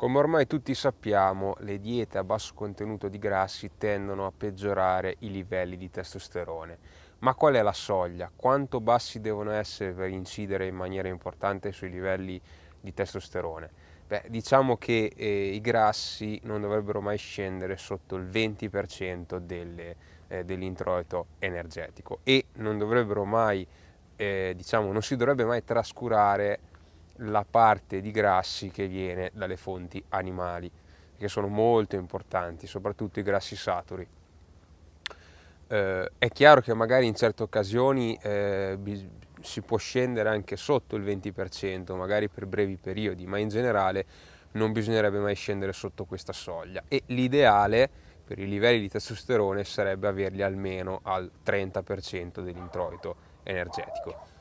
Come ormai tutti sappiamo, le diete a basso contenuto di grassi tendono a peggiorare i livelli di testosterone. Ma qual è la soglia? Quanto bassi devono essere per incidere in maniera importante sui livelli di testosterone? Beh, diciamo che eh, i grassi non dovrebbero mai scendere sotto il 20% delle, eh, dell'introito energetico e non dovrebbero mai, eh, diciamo, non si dovrebbe mai trascurare la parte di grassi che viene dalle fonti animali, che sono molto importanti, soprattutto i grassi saturi. Eh, è chiaro che magari in certe occasioni eh, si può scendere anche sotto il 20%, magari per brevi periodi, ma in generale non bisognerebbe mai scendere sotto questa soglia e l'ideale per i livelli di testosterone sarebbe averli almeno al 30% dell'introito energetico.